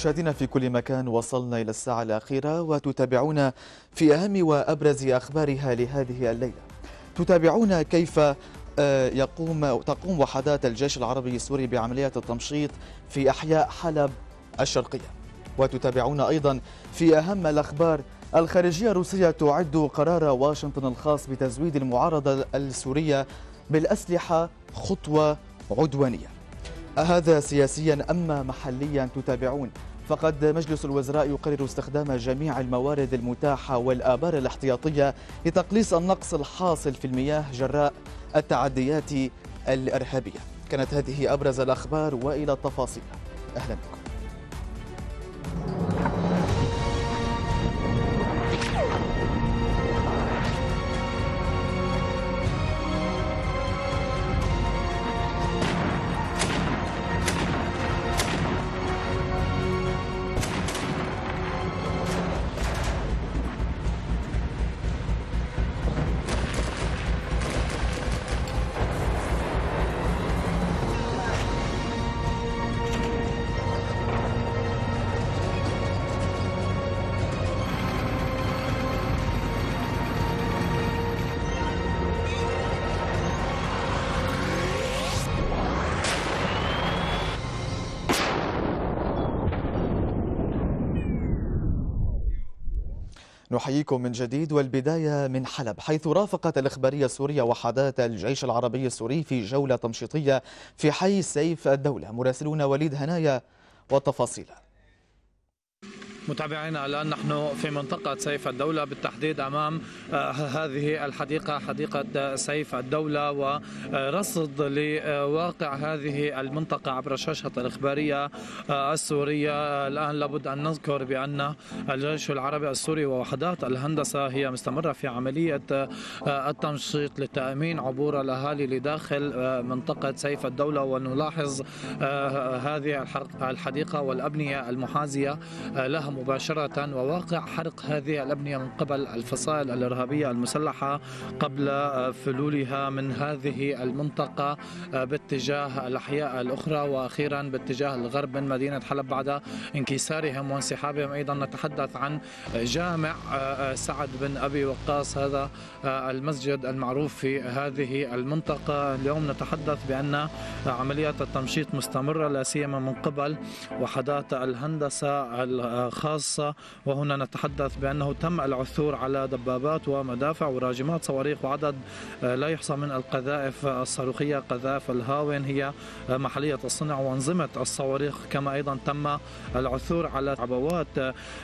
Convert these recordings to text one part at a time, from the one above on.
مشاهدينا في كل مكان وصلنا إلى الساعة الأخيرة وتتابعون في أهم وأبرز أخبارها لهذه الليلة تتابعون كيف آه، يقوم تقوم وحدات الجيش العربي السوري بعملية التمشيط في أحياء حلب الشرقية وتتابعون أيضا في أهم الأخبار الخارجية الروسية تعد قرار واشنطن الخاص بتزويد المعارضة السورية بالأسلحة خطوة عدوانية هذا سياسيا أما محليا تتابعون فقد مجلس الوزراء يقرر استخدام جميع الموارد المتاحة والآبار الاحتياطية لتقليص النقص الحاصل في المياه جراء التعديات الإرهابية كانت هذه أبرز الأخبار وإلى التفاصيل أهلا بكم نحييكم من جديد والبداية من حلب حيث رافقت الإخبارية السورية وحدات الجيش العربي السوري في جولة تمشيطية في حي سيف الدولة مراسلون وليد هنايا والتفاصيل متابعينا الآن نحن في منطقة سيف الدولة بالتحديد أمام آه، هذه الحديقة حديقة آه، سيف الدولة ورصد لواقع هذه المنطقة عبر الشاشة الإخبارية آه، السورية الآن لابد أن نذكر بأن الجيش العربي السوري ووحدات الهندسة هي مستمرة في عملية التمشيط لتامين عبور الأهالي لداخل منطقة سيف الدولة ونلاحظ هذه الحديقة والأبنية المحاذية لها مباشرة وواقع حرق هذه الأبنية من قبل الفصائل الإرهابية المسلحة قبل فلولها من هذه المنطقة باتجاه الأحياء الأخرى وأخيرا باتجاه الغرب من مدينة حلب بعد انكسارهم وانسحابهم أيضا نتحدث عن جامع سعد بن أبي وقاص هذا المسجد المعروف في هذه المنطقة اليوم نتحدث بأن عمليات التمشيط مستمرة لا سيما من قبل وحدات الهندسة خاصة وهنا نتحدث بأنه تم العثور على دبابات ومدافع وراجمات صواريخ وعدد آه، لا يحصى من القذائف الصاروخية قذائف الهاون هي آه، محلية الصنع وأنظمة الصواريخ كما أيضا تم العثور على عبوات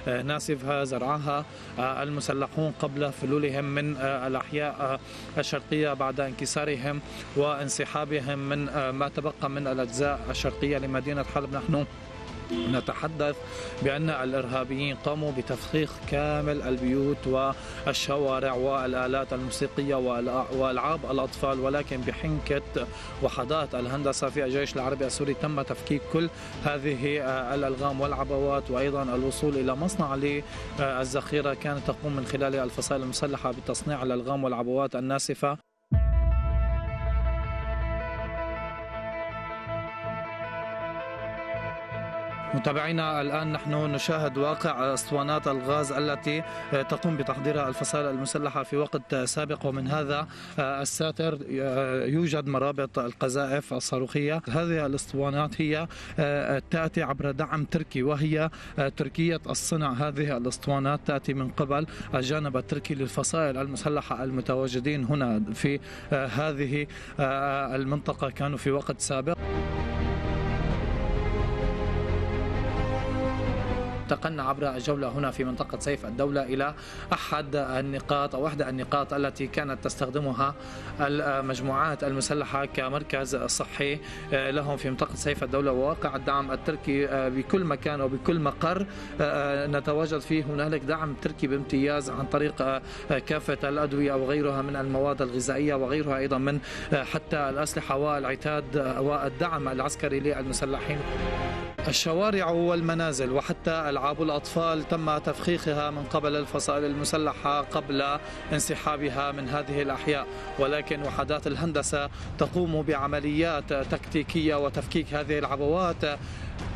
آه، ناسفها زرعها المسلحون قبل فلولهم من الأحياء الشرقية بعد انكسارهم وانسحابهم من ما تبقى من الأجزاء الشرقية لمدينة حلب نحن نتحدث بأن الإرهابيين قاموا بتفخيخ كامل البيوت والشوارع والآلات الموسيقية وألعاب الأطفال ولكن بحنكة وحدات الهندسة في الجيش العربي السوري تم تفكيك كل هذه آه، الألغام والعبوات وأيضا الوصول إلى مصنع للذخيرة كانت تقوم من خلال الفصائل المسلحة بتصنيع الألغام والعبوات الناسفة متابعينا الآن نحن نشاهد واقع أسطوانات الغاز التي تقوم بتحضيرها الفصائل المسلحة في وقت سابق ومن هذا الساتر يوجد مرابط القذائف الصاروخية هذه الأسطوانات هي تأتي عبر دعم تركي وهي تركية الصنع هذه الأسطوانات تأتي من قبل الجانب التركي للفصائل المسلحة المتواجدين هنا في هذه المنطقة كانوا في وقت سابق انتقلنا عبر الجولة هنا في منطقة سيف الدولة إلى أحد النقاط أو إحدى النقاط التي كانت تستخدمها المجموعات المسلحة كمركز صحي لهم في منطقة سيف الدولة وواقع الدعم التركي بكل مكان وبكل مقر نتواجد فيه هنالك دعم تركي بامتياز عن طريق كافة الأدوية وغيرها من المواد الغذائية وغيرها أيضا من حتى الأسلحة والعتاد والدعم العسكري للمسلحين الشوارع والمنازل وحتى ألعاب الأطفال تم تفخيخها من قبل الفصائل المسلحة قبل انسحابها من هذه الأحياء ولكن وحدات الهندسة تقوم بعمليات تكتيكية وتفكيك هذه العبوات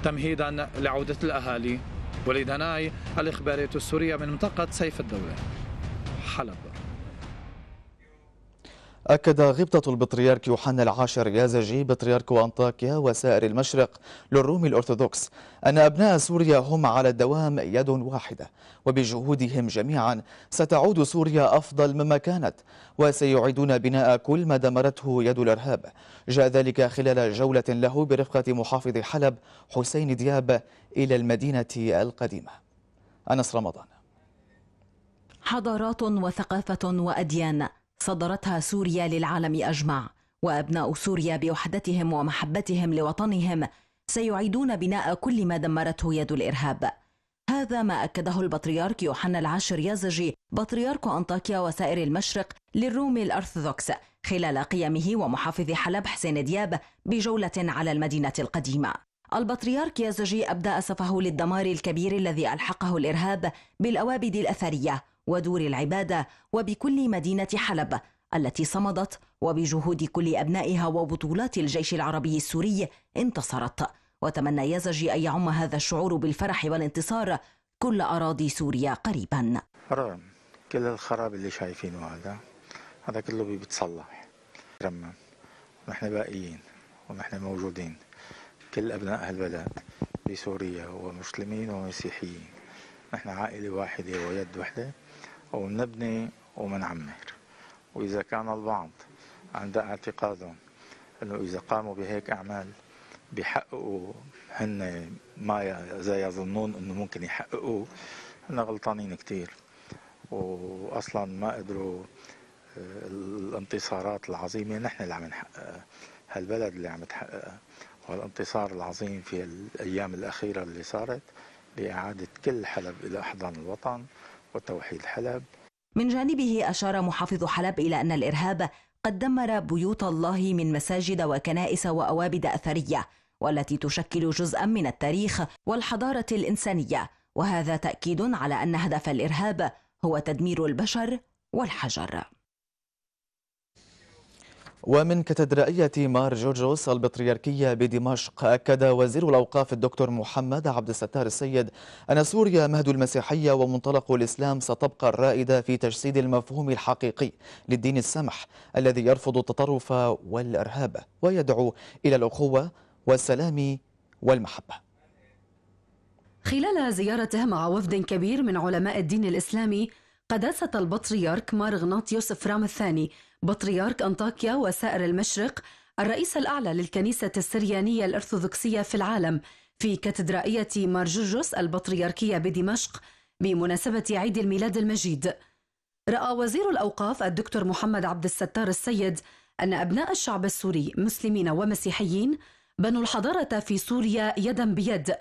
تمهيدا لعودة الأهالي وليد هناي الإخبارية السورية من منطقة سيف الدولة حلب أكد غبطة البطريرك يوحنا العاشر يازجي بطريرك أنطاكيا وسائر المشرق للروم الأرثوذكس أن أبناء سوريا هم على الدوام يد واحدة وبجهودهم جميعا ستعود سوريا أفضل مما كانت وسيعيدون بناء كل ما دمرته يد الإرهاب جاء ذلك خلال جولة له برفقة محافظ حلب حسين دياب إلى المدينة القديمة أنس رمضان حضارات وثقافة وأديان صدرتها سوريا للعالم أجمع وأبناء سوريا بوحدتهم ومحبتهم لوطنهم سيعيدون بناء كل ما دمرته يد الإرهاب هذا ما أكده البطريرك يوحنا العاشر يازجي بطريرك أنطاكيا وسائر المشرق للروم الأرثوذكس خلال قيامه ومحافظ حلب حسين دياب بجولة على المدينة القديمة البطريرك يازجي أبدى أسفه للدمار الكبير الذي ألحقه الإرهاب بالأوابد الأثرية ودور العباده وبكل مدينه حلب التي صمدت وبجهود كل ابنائها وبطولات الجيش العربي السوري انتصرت وتمنى يزجي ان يعم هذا الشعور بالفرح والانتصار كل اراضي سوريا قريبا رغم كل الخراب اللي شايفينه هذا هذا كله بيتصلح رمم ونحن باقيين ونحن موجودين كل ابناء هالبلد بسوريا ومسلمين ومسيحيين نحن عائله واحده ويد واحده ومن ابني ومن عمي وإذا كان البعض عند اعتقاد أنه إذا قاموا بهيك أعمال بيحققوا هن ما زي يظنون أنه ممكن يحققوا هن غلطانين كتير وأصلا ما قدروا الانتصارات العظيمة نحن اللي عم نحققها هالبلد اللي عم تحققها والانتصار العظيم في الأيام الأخيرة اللي صارت بإعادة كل حلب إلى أحضان الوطن وتوحيد حلب من جانبه أشار محافظ حلب إلى أن الإرهاب قد دمر بيوت الله من مساجد وكنائس وأوابد أثرية والتي تشكل جزءا من التاريخ والحضارة الإنسانية وهذا تأكيد على أن هدف الإرهاب هو تدمير البشر والحجر ومن كاتدرائية مار جورجوس البطريركية بدمشق أكد وزير الأوقاف الدكتور محمد عبد الستار السيد أن سوريا مهد المسيحية ومنطلق الإسلام ستبقى الرائدة في تجسيد المفهوم الحقيقي للدين السمح الذي يرفض التطرف والإرهاب ويدعو إلى الأخوة والسلام والمحبة خلال زيارته مع وفد كبير من علماء الدين الإسلامي قداسة البطريرك مارغناطيوس فرام الثاني بطريرك أنطاكيا وسائر المشرق الرئيس الأعلى للكنيسة السريانية الأرثوذكسية في العالم في كاتدرائية مارجوجوس البطريركية بدمشق بمناسبة عيد الميلاد المجيد رأى وزير الأوقاف الدكتور محمد عبد الستار السيد أن أبناء الشعب السوري مسلمين ومسيحيين بنوا الحضارة في سوريا يدا بيد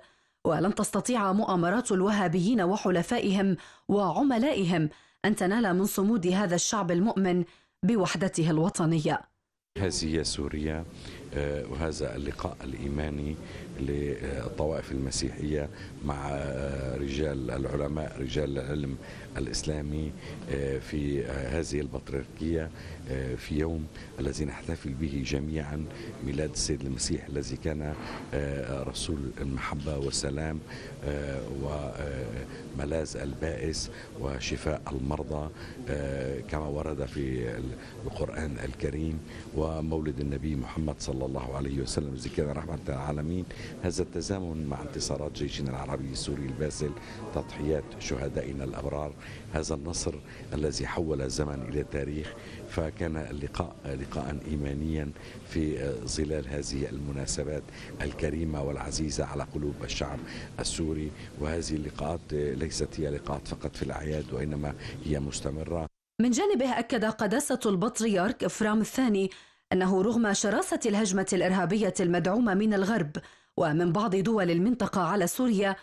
ولن تستطيع مؤامرات الوهابيين وحلفائهم وعملائهم أن تنال من صمود هذا الشعب المؤمن بوحدته الوطنية هذه هي سوريا آه، وهذا اللقاء الإيماني للطوائف المسيحية مع آه، رجال العلماء رجال العلم الإسلامي آه، في هذه البطريركية آه، في يوم الذي نحتفل به جميعا ميلاد السيد المسيح الذي كان آه، رسول المحبة والسلام آه، وملاذ البائس وشفاء المرضى آه، كما ورد في القرآن الكريم ومولد النبي محمد صلى الله عليه وسلم ذكرى رحمة العالمين هذا التزامن مع انتصارات جيشنا العربي السوري الباسل تضحيات شهدائنا الأبرار هذا النصر الذي حول الزمن إلى تاريخ فكان اللقاء لقاء إيمانيا في ظلال هذه المناسبات الكريمة والعزيزة على قلوب الشعب السوري الدستوري وهذه اللقاءات ليست هي لقاءات فقط في الأعياد وإنما هي مستمرة من جانبه أكد قداسة البطريرك إفرام الثاني أنه رغم شراسة الهجمة الإرهابية المدعومة من الغرب ومن بعض دول المنطقة على سوريا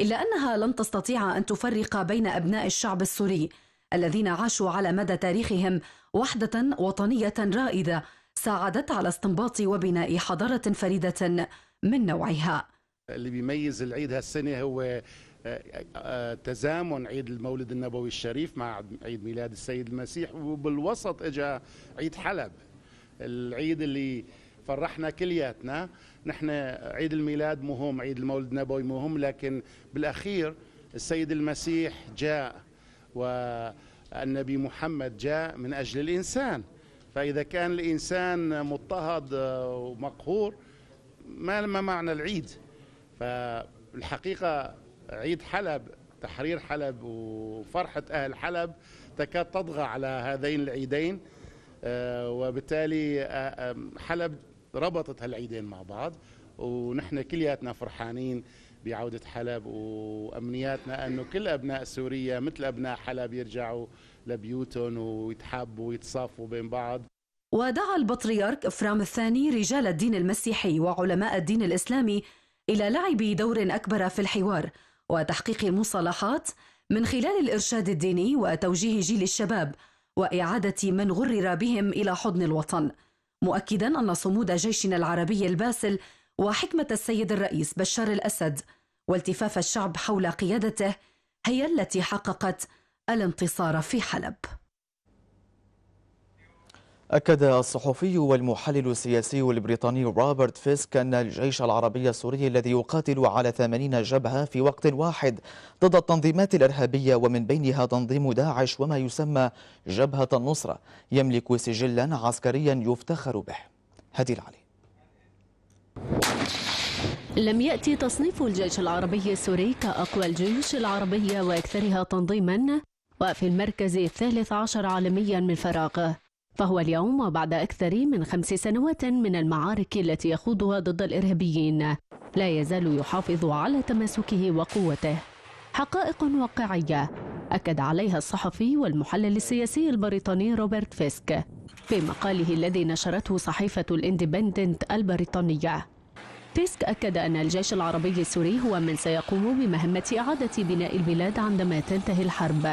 إلا أنها لن تستطيع أن تفرق بين أبناء الشعب السوري الذين عاشوا على مدى تاريخهم وحدة وطنية رائدة ساعدت على استنباط وبناء حضارة فريدة من نوعها اللي بيميز العيد هالسنه هو آه، آه، تزامن عيد المولد النبوي الشريف مع عيد ميلاد السيد المسيح وبالوسط اجى عيد حلب العيد اللي فرحنا كلياتنا نحن عيد الميلاد مهم عيد المولد النبوي مهم لكن بالاخير السيد المسيح جاء والنبي محمد جاء من اجل الانسان فاذا كان الانسان مضطهد آه، ومقهور ما ما معنى العيد فالحقيقة عيد حلب تحرير حلب وفرحة أهل حلب تكاد تطغى على هذين العيدين آه، وبالتالي آه، آه، حلب ربطت هالعيدين مع بعض ونحن كلياتنا فرحانين بعودة حلب وأمنياتنا أنه كل أبناء سوريا مثل أبناء حلب يرجعوا لبيوتهم ويتحابوا ويتصافوا بين بعض ودعا البطريرك إفرام الثاني رجال الدين المسيحي وعلماء الدين الإسلامي إلى لعب دور أكبر في الحوار وتحقيق المصالحات من خلال الإرشاد الديني وتوجيه جيل الشباب وإعادة من غرر بهم إلى حضن الوطن مؤكدا أن صمود جيشنا العربي الباسل وحكمة السيد الرئيس بشار الأسد والتفاف الشعب حول قيادته هي التي حققت الانتصار في حلب أكد الصحفي والمحلل السياسي البريطاني روبرت فيسك أن الجيش العربي السوري الذي يقاتل على 80 جبهة في وقت واحد ضد التنظيمات الإرهابية ومن بينها تنظيم داعش وما يسمى جبهة النصرة يملك سجلا عسكريا يفتخر به هدي العلي لم يأتي تصنيف الجيش العربي السوري كأقوى الجيوش العربية وأكثرها تنظيما وفي المركز الثالث عشر عالميا من فراغه فهو اليوم وبعد أكثر من خمس سنوات من المعارك التي يخوضها ضد الإرهابيين لا يزال يحافظ على تماسكه وقوته حقائق واقعية أكد عليها الصحفي والمحلل السياسي البريطاني روبرت فيسك في مقاله الذي نشرته صحيفة الاندبندنت البريطانية فيسك أكد أن الجيش العربي السوري هو من سيقوم بمهمة إعادة بناء البلاد عندما تنتهي الحرب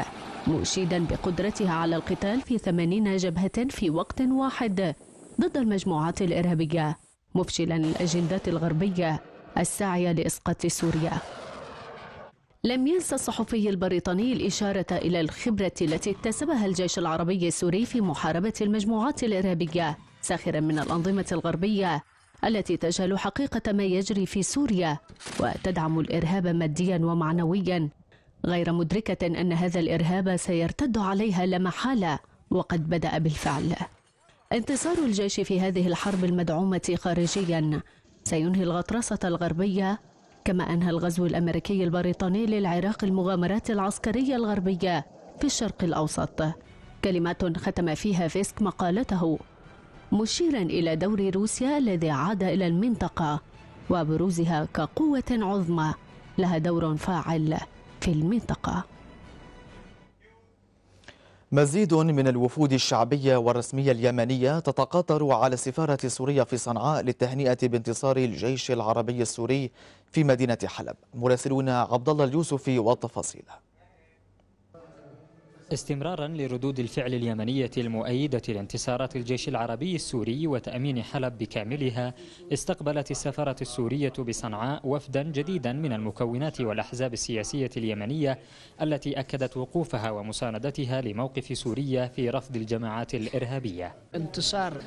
مشيدا بقدرتها على القتال في 80 جبهة في وقت واحد ضد المجموعات الإرهابية مفشلا الأجندات الغربية الساعية لإسقاط سوريا لم ينسى الصحفي البريطاني الإشارة إلى الخبرة التي اكتسبها الجيش العربي السوري في محاربة المجموعات الإرهابية ساخرا من الأنظمة الغربية التي تجهل حقيقة ما يجري في سوريا وتدعم الإرهاب ماديا ومعنويا غير مدركة أن هذا الإرهاب سيرتد عليها لمحالة وقد بدأ بالفعل انتصار الجيش في هذه الحرب المدعومة خارجيا سينهي الغطرسة الغربية كما أنهى الغزو الأمريكي البريطاني للعراق المغامرات العسكرية الغربية في الشرق الأوسط كلمات ختم فيها فيسك مقالته مشيرا إلى دور روسيا الذي عاد إلى المنطقة وبروزها كقوة عظمى لها دور فاعل في المنطقة مزيد من الوفود الشعبية والرسمية اليمنية تتقاطر على سفارة سوريا في صنعاء للتهنئة بانتصار الجيش العربي السوري في مدينة حلب مراسلون عبدالله اليوسفي والتفاصيل استمرارا لردود الفعل اليمنية المؤيدة لانتصارات الجيش العربي السوري وتأمين حلب بكاملها استقبلت السفارة السورية بصنعاء وفدا جديدا من المكونات والأحزاب السياسية اليمنية التي أكدت وقوفها ومساندتها لموقف سوريا في رفض الجماعات الإرهابية انتصار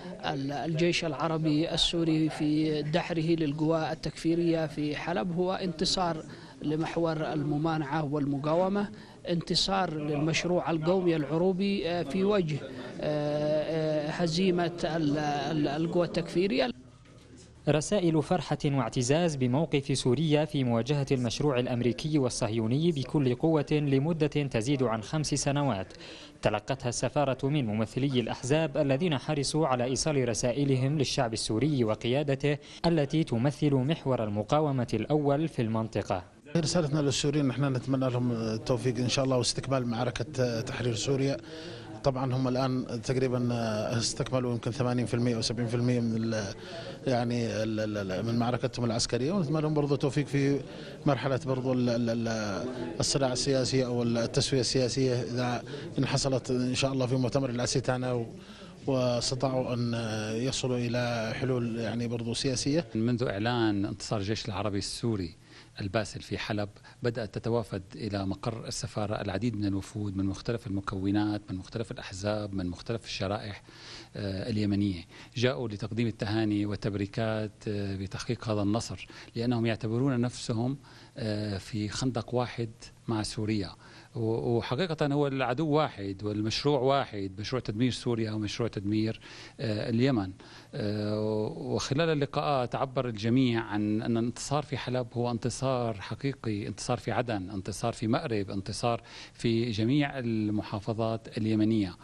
الجيش العربي السوري في دحره للقوى التكفيرية في حلب هو انتصار لمحور الممانعة والمقاومة انتصار للمشروع القومي العروبي آه، في وجه آه، آه، هزيمة القوى التكفيرية رسائل فرحة واعتزاز بموقف سوريا في مواجهة المشروع الأمريكي والصهيوني بكل قوة لمدة تزيد عن خمس سنوات تلقتها السفارة من ممثلي الأحزاب الذين حرصوا على إيصال رسائلهم للشعب السوري وقيادته التي تمثل محور المقاومة الأول في المنطقة رسالتنا للسوريين نحن نتمنى لهم التوفيق ان شاء الله واستكمال معركه آه، تحرير سوريا طبعا هم الان تقريبا آه، استكملوا يمكن 80% او 70% من يعني من معركتهم العسكريه ونتمنى لهم برضه توفيق في مرحله برضه الصراع السياسي او التسويه السياسيه اذا ان حصلت ان شاء الله في مؤتمر العسيتانا واستطاعوا ان آه، يصلوا الى حلول يعني برضه سياسيه منذ اعلان انتصار الجيش العربي السوري الباسل في حلب بدأت تتوافد إلى مقر السفارة العديد من الوفود من مختلف المكونات من مختلف الأحزاب من مختلف الشرائح آه، اليمنية جاءوا لتقديم التهاني والتبريكات آه، بتحقيق هذا النصر لأنهم يعتبرون نفسهم آه، في خندق واحد مع سوريا وحقيقة هو العدو واحد والمشروع واحد مشروع تدمير سوريا ومشروع تدمير آه، اليمن آه، وخلال اللقاءات عبر الجميع عن أن الانتصار في حلب هو انتصار حقيقي انتصار في عدن انتصار في مأرب انتصار في جميع المحافظات اليمنية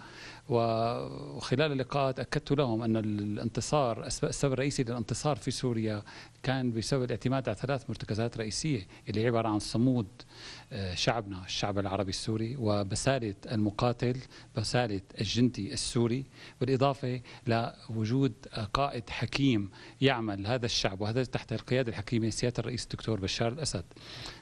وخلال اللقاءات اكدت لهم ان الانتصار السبب الرئيسي للانتصار في سوريا كان بسبب الاعتماد على ثلاث مرتكزات رئيسيه اللي عباره عن الصمود شعبنا الشعب العربي السوري وبسالة المقاتل بسالة الجندي السوري بالإضافة لوجود قائد حكيم يعمل هذا الشعب وهذا تحت القيادة الحكيمة سيادة الرئيس الدكتور بشار الأسد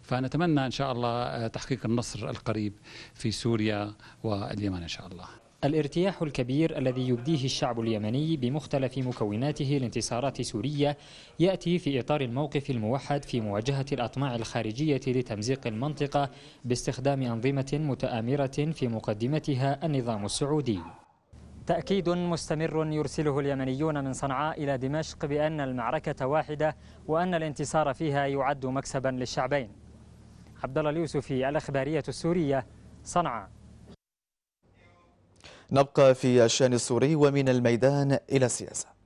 فنتمنى إن شاء الله تحقيق النصر القريب في سوريا واليمن إن شاء الله الارتياح الكبير الذي يبديه الشعب اليمني بمختلف مكوناته لانتصارات سوريا يأتي في إطار الموقف الموحد في مواجهة الأطماع الخارجية لتمزيق المنطقة باستخدام أنظمة متآمرة في مقدمتها النظام السعودي تأكيد مستمر يرسله اليمنيون من صنعاء إلى دمشق بأن المعركة واحدة وأن الانتصار فيها يعد مكسبا للشعبين عبد الله اليوسفي الأخبارية السورية صنعاء نبقى في الشان السوري ومن الميدان إلى السياسة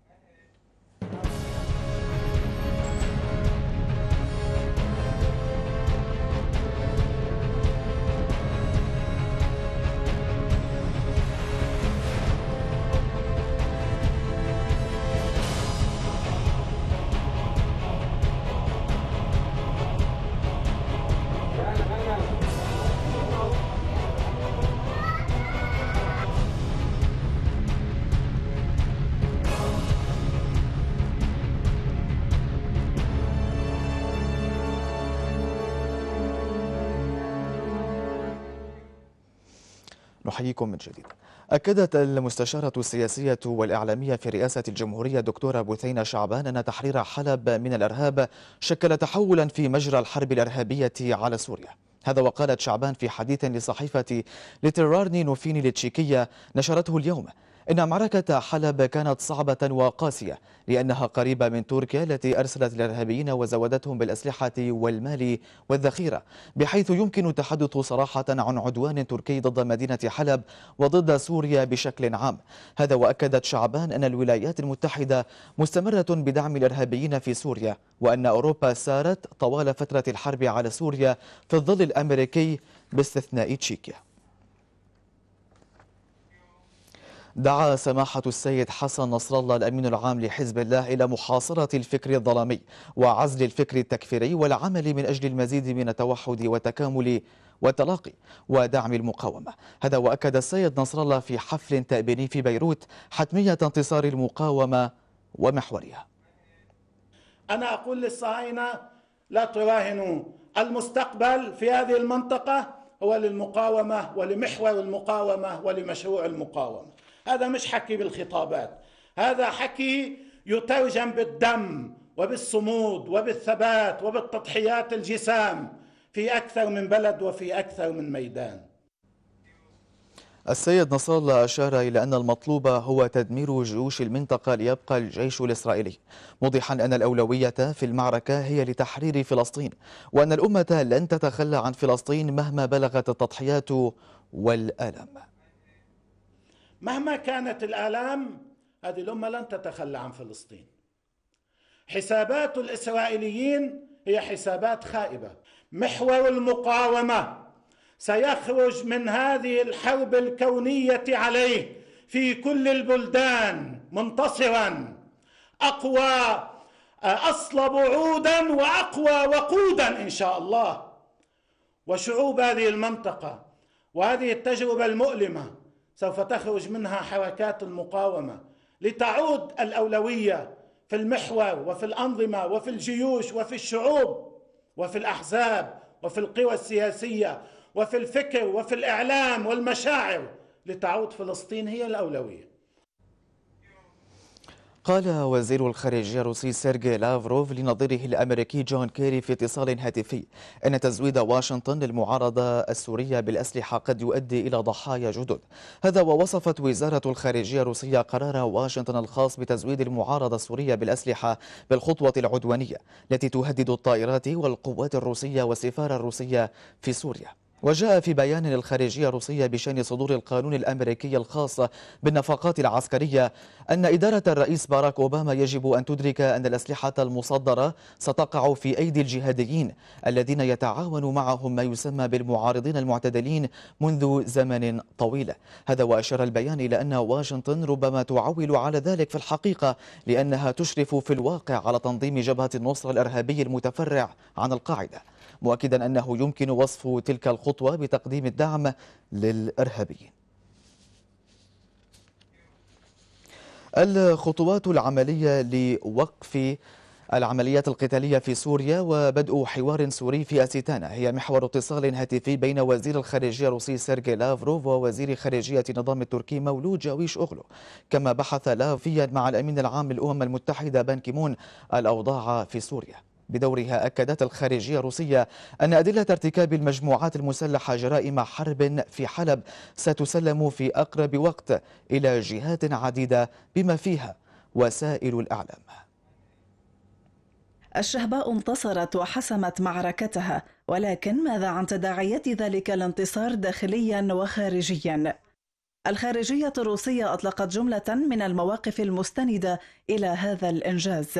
نحييكم من جديد أكدت المستشارة السياسية والإعلامية في رئاسة الجمهورية دكتورة بثينة شعبان أن تحرير حلب من الإرهاب شكل تحولا في مجرى الحرب الإرهابية على سوريا هذا وقالت شعبان في حديث لصحيفة لترارني نوفيني للتشيكية نشرته اليوم إن معركة حلب كانت صعبة وقاسية لأنها قريبة من تركيا التي أرسلت الإرهابيين وزودتهم بالأسلحة والمال والذخيرة بحيث يمكن التحدث صراحة عن عدوان تركي ضد مدينة حلب وضد سوريا بشكل عام هذا وأكدت شعبان أن الولايات المتحدة مستمرة بدعم الإرهابيين في سوريا وأن أوروبا سارت طوال فترة الحرب على سوريا في الظل الأمريكي باستثناء تشيكيا دعا سماحة السيد حسن نصر الله الأمين العام لحزب الله إلى محاصرة الفكر الظلامي وعزل الفكر التكفيري والعمل من أجل المزيد من التوحد وتكامل والتلاقي ودعم المقاومة هذا وأكد السيد نصر الله في حفل تأبيني في بيروت حتمية انتصار المقاومة ومحورها أنا أقول للصهاينة لا تراهنوا المستقبل في هذه المنطقة هو للمقاومة ولمحور المقاومة ولمشروع المقاومة هذا مش حكي بالخطابات هذا حكي يترجم بالدم وبالصمود وبالثبات وبالتضحيات الجسام في أكثر من بلد وفي أكثر من ميدان السيد نصر الله أشار إلى أن المطلوب هو تدمير جيوش المنطقة ليبقى الجيش الإسرائيلي موضحا أن الأولوية في المعركة هي لتحرير فلسطين وأن الأمة لن تتخلى عن فلسطين مهما بلغت التضحيات والألم مهما كانت الآلام هذه الأمة لن تتخلى عن فلسطين حسابات الإسرائيليين هي حسابات خائبة محور المقاومة سيخرج من هذه الحرب الكونية عليه في كل البلدان منتصرا أقوى أصلب عودا وأقوى وقودا إن شاء الله وشعوب هذه المنطقة وهذه التجربة المؤلمة سوف تخرج منها حركات المقاومه لتعود الاولويه في المحور وفي الانظمه وفي الجيوش وفي الشعوب وفي الاحزاب وفي القوى السياسيه وفي الفكر وفي الاعلام والمشاعر لتعود فلسطين هي الاولويه قال وزير الخارجية الروسي سيرجي لافروف لنظيره الأمريكي جون كيري في اتصال هاتفي أن تزويد واشنطن للمعارضة السورية بالأسلحة قد يؤدي إلى ضحايا جدد هذا ووصفت وزارة الخارجية الروسية قرار واشنطن الخاص بتزويد المعارضة السورية بالأسلحة بالخطوة العدوانية التي تهدد الطائرات والقوات الروسية والسفارة الروسية في سوريا وجاء في بيان للخارجية الروسية بشأن صدور القانون الأمريكي الخاص بالنفقات العسكرية أن إدارة الرئيس باراك أوباما يجب أن تدرك أن الأسلحة المصدرة ستقع في أيدي الجهاديين الذين يتعاون معهم ما يسمى بالمعارضين المعتدلين منذ زمن طويل هذا وأشار البيان إلى أن واشنطن ربما تعول على ذلك في الحقيقة لأنها تشرف في الواقع على تنظيم جبهة النصر الإرهابي المتفرع عن القاعدة مؤكدا أنه يمكن وصف تلك الخطوة بتقديم الدعم للإرهابيين الخطوات العملية لوقف العمليات القتالية في سوريا وبدء حوار سوري في أسيتانا هي محور اتصال هاتفي بين وزير الخارجية الروسي سيرجي لافروف ووزير خارجية النظام التركي مولود جاويش أغلو كما بحث لافيا مع الأمين العام للأمم المتحدة بان كيمون الأوضاع في سوريا بدورها أكدت الخارجية الروسية أن أدلة ارتكاب المجموعات المسلحة جرائم حرب في حلب ستسلم في أقرب وقت إلى جهات عديدة بما فيها وسائل الإعلام الشهباء انتصرت وحسمت معركتها ولكن ماذا عن تداعيات ذلك الانتصار داخليا وخارجيا الخارجيه الروسيه اطلقت جمله من المواقف المستنده الى هذا الانجاز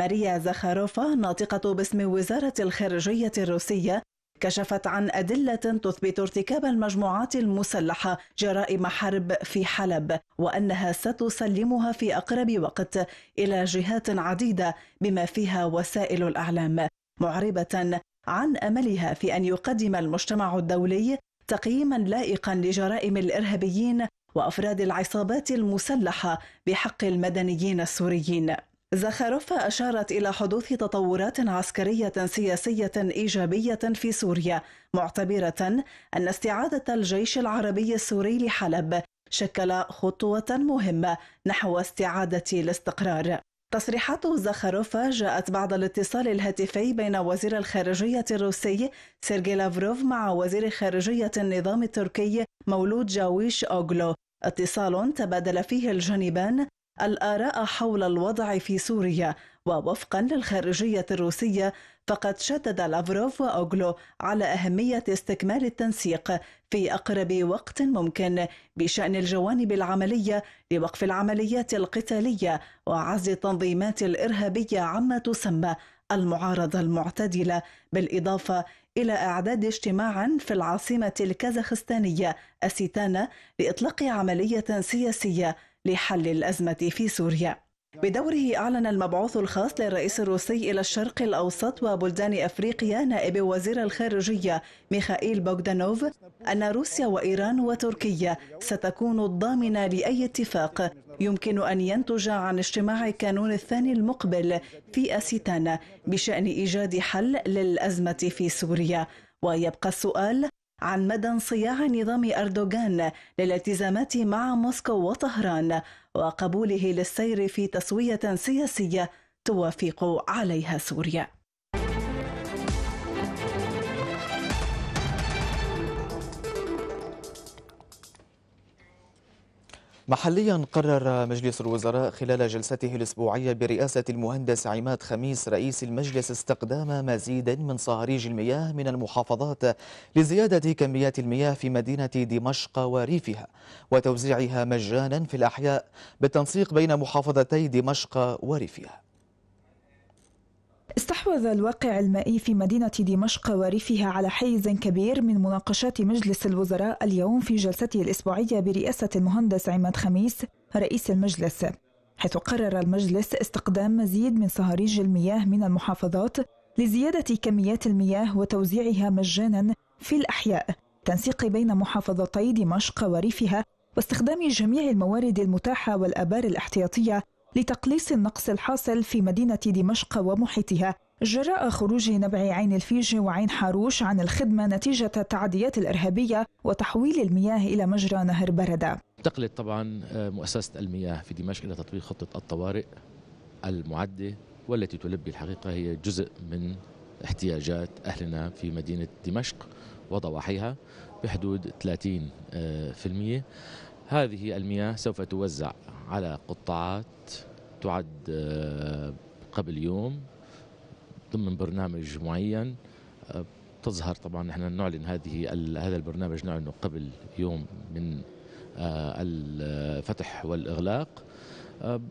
ماريا زخاروفا ناطقة باسم وزارة الخارجية الروسية كشفت عن أدلة تثبت ارتكاب المجموعات المسلحة جرائم حرب في حلب وأنها ستسلمها في أقرب وقت إلى جهات عديدة بما فيها وسائل الإعلام معربة عن أملها في أن يقدم المجتمع الدولي تقييما لائقا لجرائم الإرهابيين وأفراد العصابات المسلحة بحق المدنيين السوريين زخارفة أشارت إلى حدوث تطورات عسكرية سياسية إيجابية في سوريا معتبرة أن استعادة الجيش العربي السوري لحلب شكل خطوة مهمة نحو استعادة الاستقرار تصريحات زخارفة جاءت بعد الاتصال الهاتفي بين وزير الخارجية الروسي سيرجي لافروف مع وزير خارجية النظام التركي مولود جاويش أوغلو اتصال تبادل فيه الجانبان الآراء حول الوضع في سوريا ووفقا للخارجية الروسية فقد شدد لافروف وأوغلو على أهمية استكمال التنسيق في أقرب وقت ممكن بشأن الجوانب العملية لوقف العمليات القتالية وعزل التنظيمات الإرهابية عما تسمى المعارضة المعتدلة بالإضافة إلى إعداد اجتماع في العاصمة الكازاخستانية أسيتانا لإطلاق عملية سياسية لحل الأزمة في سوريا بدوره أعلن المبعوث الخاص للرئيس الروسي إلى الشرق الأوسط وبلدان أفريقيا نائب وزير الخارجية ميخائيل بوغدانوف أن روسيا وإيران وتركيا ستكون الضامنة لأي اتفاق يمكن أن ينتج عن اجتماع كانون الثاني المقبل في أسيتانا بشأن إيجاد حل للأزمة في سوريا ويبقى السؤال عن مدى انصياع نظام أردوغان للالتزامات مع موسكو وطهران وقبوله للسير في تسوية سياسية توافق عليها سوريا محليا قرر مجلس الوزراء خلال جلسته الأسبوعية برئاسة المهندس عماد خميس رئيس المجلس استقدام مزيد من صهاريج المياه من المحافظات لزيادة كميات المياه في مدينة دمشق وريفها وتوزيعها مجانا في الأحياء بالتنسيق بين محافظتي دمشق وريفها استحوذ الواقع المائي في مدينة دمشق وريفها على حيز كبير من مناقشات مجلس الوزراء اليوم في جلسته الإسبوعية برئاسة المهندس عماد خميس رئيس المجلس حيث قرر المجلس استقدام مزيد من صهاريج المياه من المحافظات لزيادة كميات المياه وتوزيعها مجانا في الأحياء تنسيق بين محافظتي دمشق وريفها واستخدام جميع الموارد المتاحة والآبار الاحتياطية لتقليص النقص الحاصل في مدينة دمشق ومحيطها جراء خروج نبع عين الفيج وعين حاروش عن الخدمة نتيجة التعديات الإرهابية وتحويل المياه إلى مجرى نهر بردة انتقلت طبعا آه، مؤسسة المياه في دمشق إلى تطوير خطة الطوارئ المعدة والتي تلبي الحقيقة هي جزء من احتياجات أهلنا في مدينة دمشق وضواحيها بحدود 30% آه، هذه المياه سوف توزع على قطاعات تعد آه، قبل يوم ضمن برنامج معين آه، تظهر طبعا نحن نعلن هذه هذا البرنامج نعلنه قبل يوم من آه، الفتح والاغلاق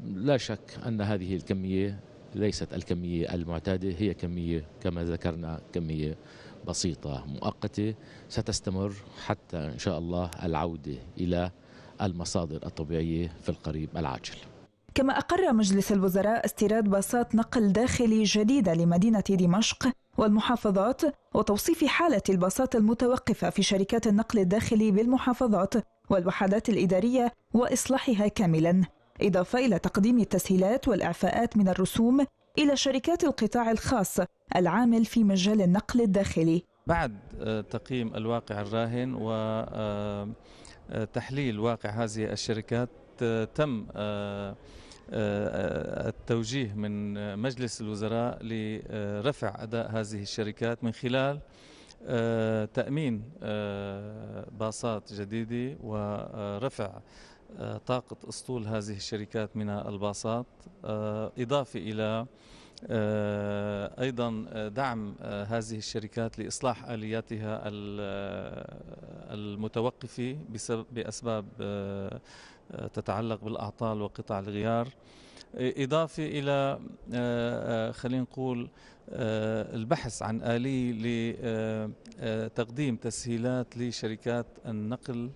لا شك ان هذه الكميه ليست الكميه المعتاده هي كميه كما ذكرنا كميه بسيطه مؤقته ستستمر حتى ان شاء الله العوده الى المصادر الطبيعية في القريب العاجل كما أقر مجلس الوزراء استيراد باصات نقل داخلي جديدة لمدينة دمشق والمحافظات وتوصيف حالة الباصات المتوقفة في شركات النقل الداخلي بالمحافظات والوحدات الإدارية وإصلاحها كاملا إضافة إلى تقديم التسهيلات والإعفاءات من الرسوم إلى شركات القطاع الخاص العامل في مجال النقل الداخلي بعد آه، تقييم الواقع الراهن و آه، تحليل واقع هذه الشركات آه، تم آه، آه، التوجيه من مجلس الوزراء لرفع اداء هذه الشركات من خلال تامين باصات جديده ورفع طاقه اسطول هذه الشركات من الباصات اضافه الى آه، ايضا آه، دعم آه، هذه الشركات لاصلاح الياتها المتوقفه بسبب باسباب تتعلق بالاعطال وقطع الغيار إضافة إلى خلينا نقول البحث عن آلية لتقديم تسهيلات لشركات النقل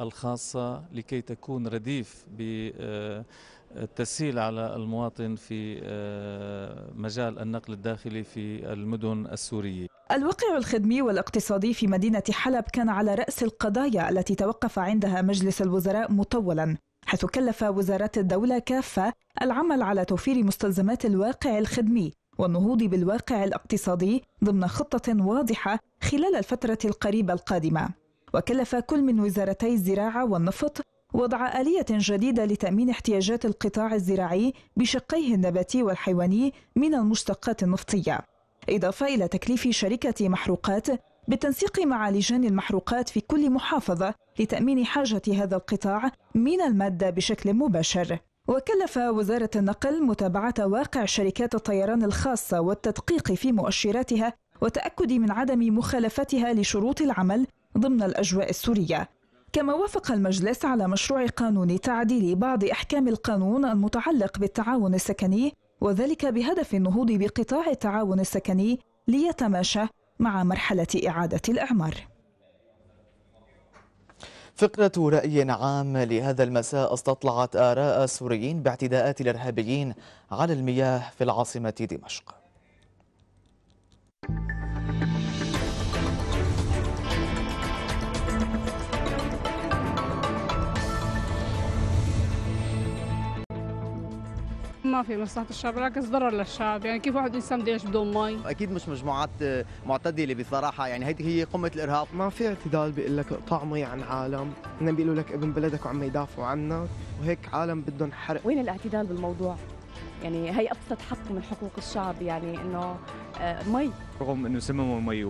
الخاصة لكي تكون رديف ب التسهيل على المواطن في آه، مجال النقل الداخلي في المدن السورية الواقع الخدمي والاقتصادي في مدينة حلب كان على رأس القضايا التي توقف عندها مجلس الوزراء مطولا حيث كلف وزارات الدولة كافة العمل على توفير مستلزمات الواقع الخدمي والنهوض بالواقع الاقتصادي ضمن خطة واضحة خلال الفترة القريبة القادمة وكلف كل من وزارتي الزراعة والنفط وضع آلية جديدة لتأمين احتياجات القطاع الزراعي بشقيه النباتي والحيواني من المشتقات النفطية إضافة إلى تكليف شركة محروقات بالتنسيق مع لجان المحروقات في كل محافظة لتأمين حاجة هذا القطاع من المادة بشكل مباشر وكلف وزارة النقل متابعة واقع شركات الطيران الخاصة والتدقيق في مؤشراتها وتأكد من عدم مخالفتها لشروط العمل ضمن الأجواء السورية كما وافق المجلس على مشروع قانون تعديل بعض أحكام القانون المتعلق بالتعاون السكني وذلك بهدف النهوض بقطاع التعاون السكني ليتماشى مع مرحلة إعادة الإعمار فقرة رأي عام لهذا المساء استطلعت آراء السوريين باعتداءات الإرهابيين على المياه في العاصمة دمشق ما في مصلحه الشعب بالعكس ضرر للشعب يعني كيف واحد انسان بده يعيش بدون مي اكيد مش مجموعات آه، معتدله بصراحه يعني هيدي هي قمه الارهاب ما في اعتدال بيقول لك اقطع مي عن عالم انهم بيقولوا لك ابن بلدك وعم يدافعوا عنك وهيك عالم بدهم حرق وين الاعتدال بالموضوع يعني هي ابسط حق من حقوق الشعب يعني انه آه، مي رغم انه سمموا المي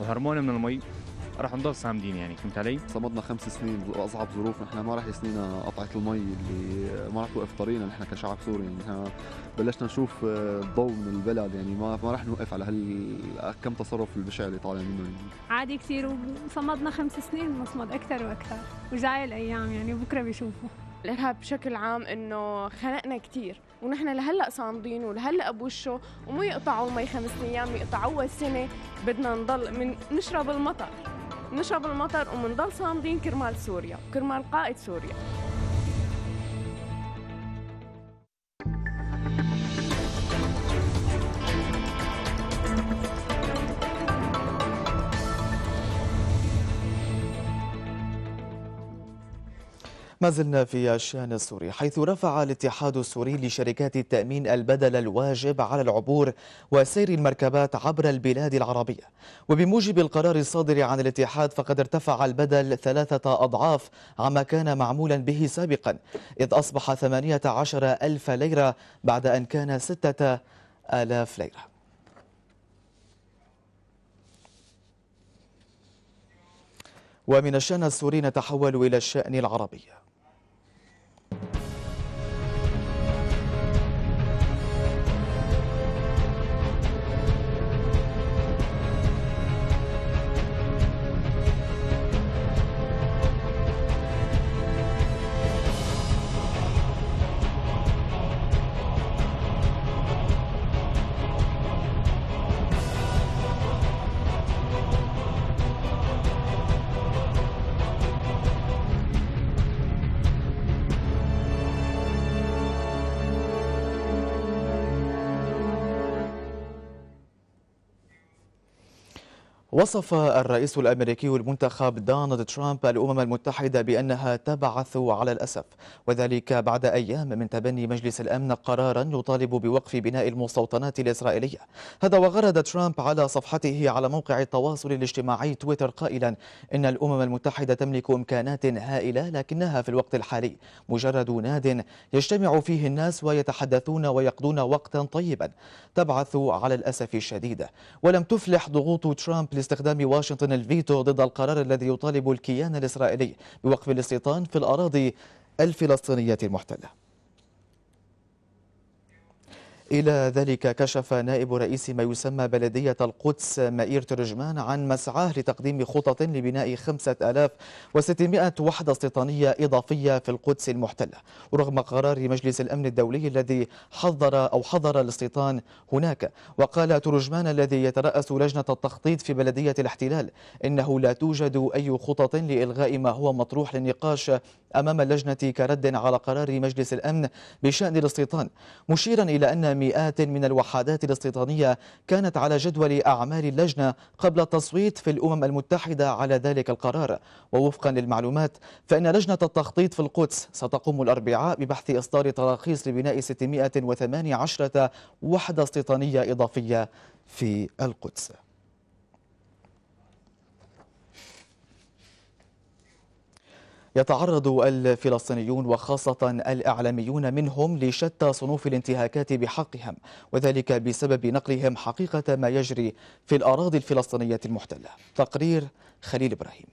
وهرمونا من المي رح نضل صامدين يعني فهمت علي؟ صمدنا خمس سنين باصعب ظروف نحن ما رح يسنينا قطعه المي اللي ما رح توقف طريقنا نحن كشعب سوري يعني نحن بلشنا نشوف الضوء آه، من البلد يعني ما ما رح نوقف على هال كم تصرف البشع اللي طالع منه يعني. عادي كثير وصمدنا خمس سنين بنصمد اكثر واكثر وجاي الايام يعني بكره بيشوفوا الارهاب بشكل عام انه خنقنا كثير ونحن لهلا صامدين ولهلا بوشه ومو يقطعوا المي خمس ايام يقطعوها سنه بدنا نضل من نشرب المطر نشرب المطر ومنضل صامدين كرمال سوريا كرمال قائد سوريا ما زلنا في الشان السوري حيث رفع الاتحاد السوري لشركات التأمين البدل الواجب على العبور وسير المركبات عبر البلاد العربية وبموجب القرار الصادر عن الاتحاد فقد ارتفع البدل ثلاثة أضعاف عما كان معمولا به سابقا إذ أصبح 18000 ألف ليرة بعد أن كان 6000 آلاف ليرة ومن الشأن السوري نتحول إلى الشأن العربي وصف الرئيس الامريكي المنتخب دونالد ترامب الامم المتحده بانها تبعث على الاسف وذلك بعد ايام من تبني مجلس الامن قرارا يطالب بوقف بناء المستوطنات الاسرائيليه هذا وغرد ترامب على صفحته على موقع التواصل الاجتماعي تويتر قائلا ان الامم المتحده تملك امكانات هائله لكنها في الوقت الحالي مجرد ناد يجتمع فيه الناس ويتحدثون ويقضون وقتا طيبا تبعث على الاسف الشديد ولم تفلح ضغوط ترامب استخدام واشنطن الفيتو ضد القرار الذي يطالب الكيان الإسرائيلي بوقف الاستيطان في الأراضي الفلسطينية المحتلة إلى ذلك كشف نائب رئيس ما يسمى بلدية القدس مئير ترجمان عن مسعاه لتقديم خطط لبناء 5600 وحدة استيطانية إضافية في القدس المحتلة ورغم قرار مجلس الأمن الدولي الذي حظر أو حظر الاستيطان هناك وقال ترجمان الذي يترأس لجنة التخطيط في بلدية الاحتلال إنه لا توجد أي خطط لإلغاء ما هو مطروح للنقاش أمام اللجنة كرد على قرار مجلس الأمن بشأن الاستيطان مشيرا إلى أن مئات من الوحدات الاستيطانية كانت على جدول أعمال اللجنة قبل التصويت في الأمم المتحدة على ذلك القرار ووفقا للمعلومات فإن لجنة التخطيط في القدس ستقوم الأربعاء ببحث إصدار تراخيص لبناء 618 وحدة استيطانية إضافية في القدس يتعرض الفلسطينيون وخاصة الإعلاميون منهم لشتى صنوف الانتهاكات بحقهم وذلك بسبب نقلهم حقيقة ما يجري في الأراضي الفلسطينية المحتلة تقرير خليل إبراهيم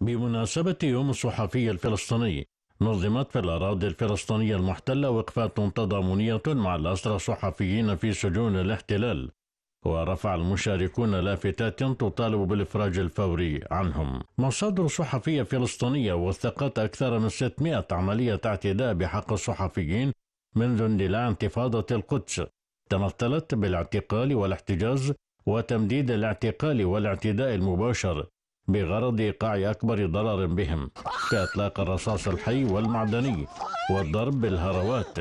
بمناسبة يوم الصحفي الفلسطيني نظمت في الأراضي الفلسطينية المحتلة وقفات تضامنية مع الأسرى الصحفيين في سجون الاحتلال ورفع المشاركون لافتات تطالب بالإفراج الفوري عنهم مصادر صحفية فلسطينية وثقت أكثر من 600 عملية اعتداء بحق الصحفيين منذ اندلاع انتفاضة القدس تمثلت بالاعتقال والاحتجاز وتمديد الاعتقال والاعتداء المباشر بغرض ايقاع اكبر ضرر بهم كاطلاق الرصاص الحي والمعدني والضرب بالهروات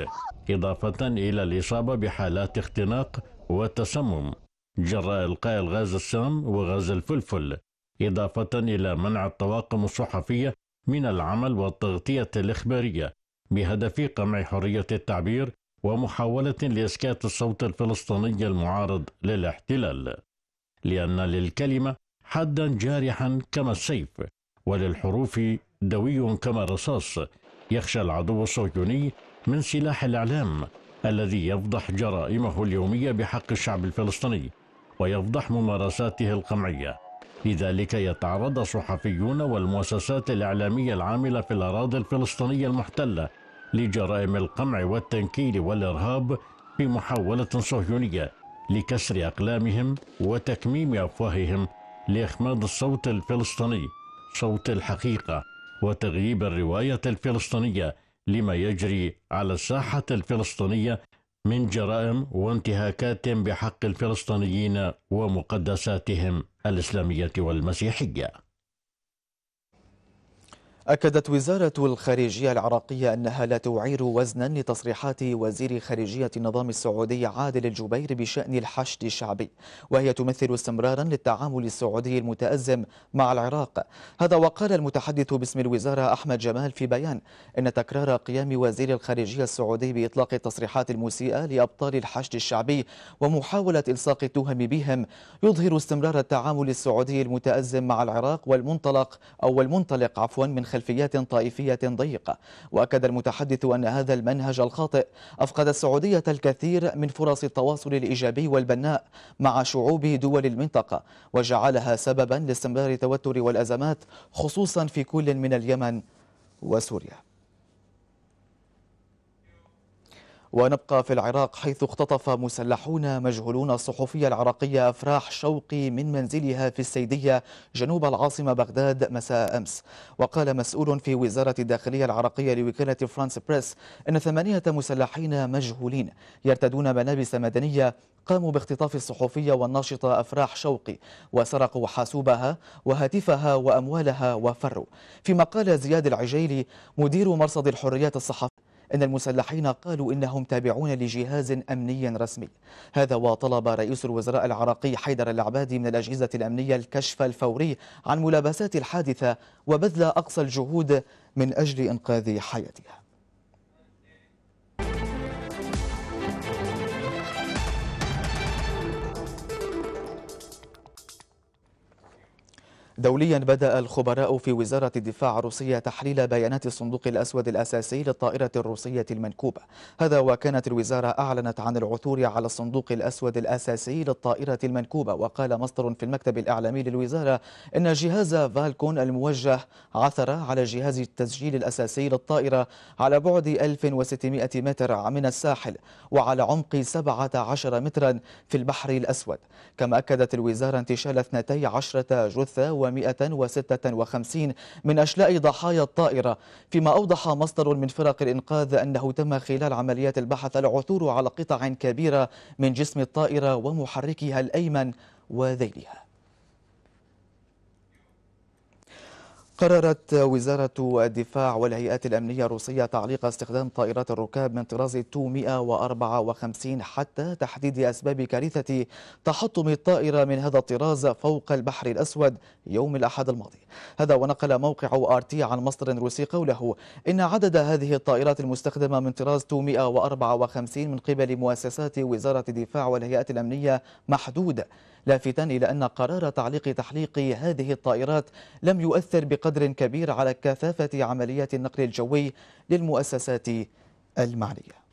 اضافه الى الاصابه بحالات اختناق والتسمم جراء إلقاء الغاز السام وغاز الفلفل إضافة إلى منع الطواقم الصحفية من العمل والتغطية الإخبارية بهدف قمع حرية التعبير ومحاولة لإسكات الصوت الفلسطيني المعارض للاحتلال لأن للكلمة حدا جارحا كما السيف وللحروف دوي كما الرصاص يخشى العدو الصهيوني من سلاح الإعلام الذي يفضح جرائمه اليومية بحق الشعب الفلسطيني ويفضح ممارساته القمعية لذلك يتعرض الصحفيون والمؤسسات الإعلامية العاملة في الأراضي الفلسطينية المحتلة لجرائم القمع والتنكيل والإرهاب في محاولة صهيونية لكسر أقلامهم وتكميم أفواههم لإخماد الصوت الفلسطيني صوت الحقيقة وتغييب الرواية الفلسطينية لما يجري على الساحة الفلسطينية من جرائم وانتهاكات بحق الفلسطينيين ومقدساتهم الاسلاميه والمسيحيه أكدت وزارة الخارجية العراقية أنها لا تعير وزنا لتصريحات وزير خارجية النظام السعودي عادل الجبير بشأن الحشد الشعبي وهي تمثل استمرارا للتعامل السعودي المتأزم مع العراق هذا وقال المتحدث باسم الوزارة أحمد جمال في بيان أن تكرار قيام وزير الخارجية السعودي بإطلاق التصريحات المسيئة لأبطال الحشد الشعبي ومحاولة إلصاق التهم بهم يظهر استمرار التعامل السعودي المتأزم مع العراق والمنطلق أو المنطلق عفوا من خارج خلفيات طائفية ضيقة وأكد المتحدث أن هذا المنهج الخاطئ أفقد السعودية الكثير من فرص التواصل الإيجابي والبناء مع شعوب دول المنطقة وجعلها سببا لاستمرار التوتر والأزمات خصوصا في كل من اليمن وسوريا ونبقى في العراق حيث اختطف مسلحون مجهولون الصحفية العراقية أفراح شوقي من منزلها في السيدية جنوب العاصمة بغداد مساء أمس وقال مسؤول في وزارة الداخلية العراقية لوكالة فرانس بريس أن ثمانية مسلحين مجهولين يرتدون ملابس مدنية قاموا باختطاف الصحفية والناشطة أفراح شوقي وسرقوا حاسوبها وهاتفها وأموالها وفروا فيما قال زياد العجيلي مدير مرصد الحريات الصحفية إن المسلحين قالوا إنهم تابعون لجهاز أمني رسمي هذا وطلب رئيس الوزراء العراقي حيدر العبادي من الأجهزة الأمنية الكشف الفوري عن ملابسات الحادثة وبذل أقصى الجهود من أجل إنقاذ حياتها دوليا بدأ الخبراء في وزارة الدفاع الروسية تحليل بيانات الصندوق الأسود الأساسي للطائرة الروسية المنكوبة هذا وكانت الوزارة أعلنت عن العثور على الصندوق الأسود الأساسي للطائرة المنكوبة وقال مصدر في المكتب الإعلامي للوزارة إن جهاز فالكون الموجه عثر على جهاز التسجيل الأساسي للطائرة على بعد 1600 متر من الساحل وعلى عمق 17 مترا في البحر الأسود كما أكدت الوزارة انتشال 12 جثة 1156 من أشلاء ضحايا الطائرة فيما أوضح مصدر من فرق الإنقاذ أنه تم خلال عمليات البحث العثور على قطع كبيرة من جسم الطائرة ومحركها الأيمن وذيلها قررت وزارة الدفاع والهيئات الأمنية الروسية تعليق استخدام طائرات الركاب من طراز تو 154 حتى تحديد أسباب كارثة تحطم الطائرة من هذا الطراز فوق البحر الأسود يوم الأحد الماضي هذا ونقل موقع تي عن مصدر روسي قوله إن عدد هذه الطائرات المستخدمة من طراز تو 154 من قبل مؤسسات وزارة الدفاع والهيئات الأمنية محدود لافتا إلى أن قرار تعليق تحليق هذه الطائرات لم يؤثر بقدر كبير على كثافة عمليات النقل الجوي للمؤسسات المعنيه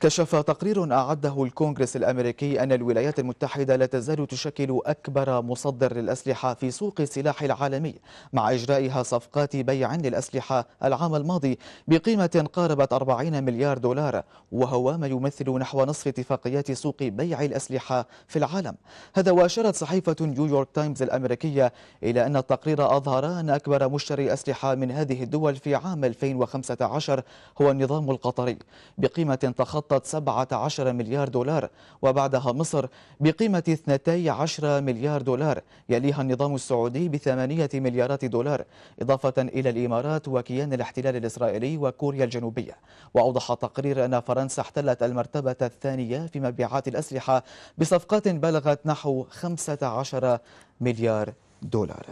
كشف تقرير أعده الكونغرس الأمريكي أن الولايات المتحدة لا تزال تشكل أكبر مصدر للأسلحة في سوق السلاح العالمي مع إجرائها صفقات بيع للأسلحة العام الماضي بقيمة قاربت 40 مليار دولار وهو ما يمثل نحو نصف اتفاقيات سوق بيع الأسلحة في العالم هذا وأشارت صحيفة نيويورك تايمز الأمريكية إلى أن التقرير أظهر أن أكبر مشتري أسلحة من هذه الدول في عام 2015 هو النظام القطري بقيمة تخطى تخطت 17 مليار دولار وبعدها مصر بقيمة 12 مليار دولار يليها النظام السعودي بثمانية مليارات دولار إضافة إلى الإمارات وكيان الاحتلال الإسرائيلي وكوريا الجنوبية وأوضح تقرير أن فرنسا احتلت المرتبة الثانية في مبيعات الأسلحة بصفقات بلغت نحو 15 مليار دولار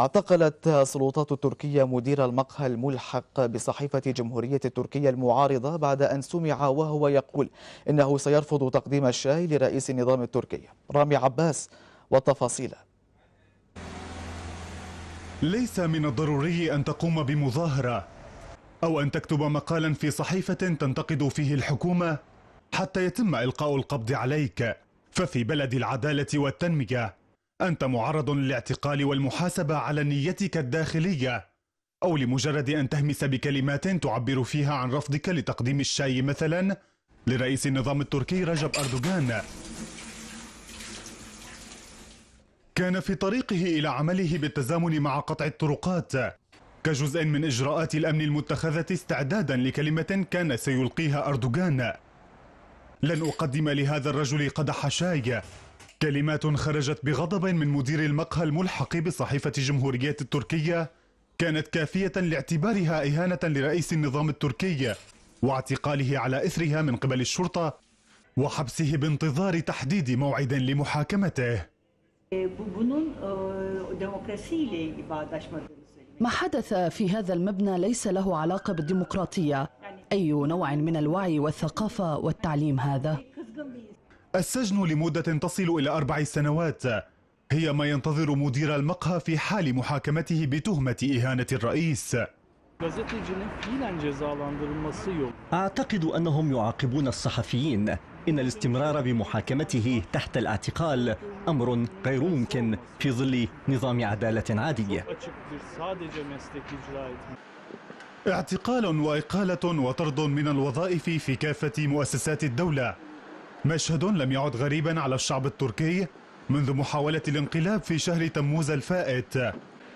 اعتقلت السلطات التركية مدير المقهى الملحق بصحيفة جمهورية التركية المعارضة بعد أن سمع وهو يقول إنه سيرفض تقديم الشاي لرئيس النظام التركي رامي عباس والتفاصيل ليس من الضروري أن تقوم بمظاهرة أو أن تكتب مقالا في صحيفة تنتقد فيه الحكومة حتى يتم إلقاء القبض عليك ففي بلد العدالة والتنمية أنت معرض للاعتقال والمحاسبة على نيتك الداخلية أو لمجرد أن تهمس بكلمات تعبر فيها عن رفضك لتقديم الشاي مثلا لرئيس النظام التركي رجب أردوغان كان في طريقه إلى عمله بالتزامن مع قطع الطرقات كجزء من إجراءات الأمن المتخذة استعدادا لكلمة كان سيلقيها أردوغان لن أقدم لهذا الرجل قدح شاي كلمات خرجت بغضب من مدير المقهى الملحق بصحيفة جمهورية التركية كانت كافية لاعتبارها إهانة لرئيس النظام التركي واعتقاله على إثرها من قبل الشرطة وحبسه بانتظار تحديد موعد لمحاكمته ما حدث في هذا المبنى ليس له علاقة بالديمقراطية أي نوع من الوعي والثقافة والتعليم هذا؟ السجن لمدة تصل إلى أربع سنوات هي ما ينتظر مدير المقهى في حال محاكمته بتهمة إهانة الرئيس أعتقد أنهم يعاقبون الصحفيين إن الاستمرار بمحاكمته تحت الاعتقال أمر غير ممكن في ظل نظام عدالة عادية اعتقال وإقالة وطرد من الوظائف في كافة مؤسسات الدولة مشهد لم يعد غريبا على الشعب التركي منذ محاولة الانقلاب في شهر تموز الفائت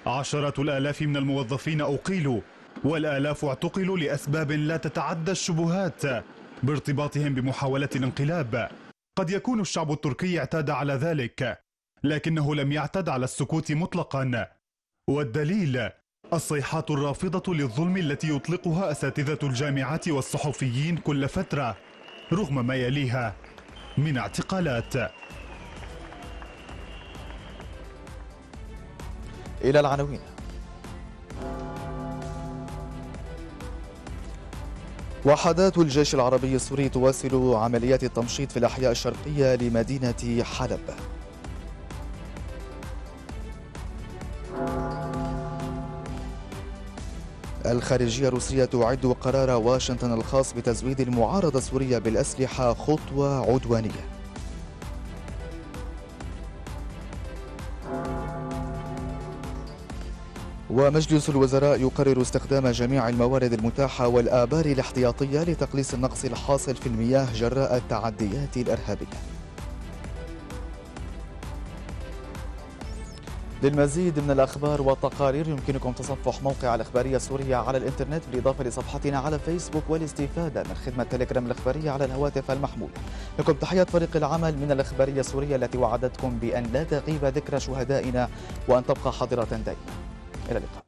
عشرة الآلاف من الموظفين أقيلوا والآلاف اعتقلوا لأسباب لا تتعدى الشبهات بارتباطهم بمحاولة الانقلاب قد يكون الشعب التركي اعتاد على ذلك لكنه لم يعتد على السكوت مطلقا والدليل الصيحات الرافضة للظلم التي يطلقها أساتذة الجامعات والصحفيين كل فترة رغم ما يليها من اعتقالات إلى العناوين وحدات الجيش العربي السوري تواصل عمليات التمشيط في الأحياء الشرقية لمدينة حلب الخارجية الروسية تعد قرار واشنطن الخاص بتزويد المعارضة السورية بالأسلحة خطوة عدوانية ومجلس الوزراء يقرر استخدام جميع الموارد المتاحة والآبار الاحتياطية لتقليص النقص الحاصل في المياه جراء التعديات الإرهابية للمزيد من الأخبار والتقارير يمكنكم تصفح موقع الإخبارية سوريا على الإنترنت بالإضافة لصفحتنا على فيسبوك والاستفادة من خدمة تليجرام الإخبارية على الهواتف المحمولة لكم تحية فريق العمل من الإخبارية سوريا التي وعدتكم بأن لا تغيب ذكرى شهدائنا وأن تبقى حاضرة دائما إلى اللقاء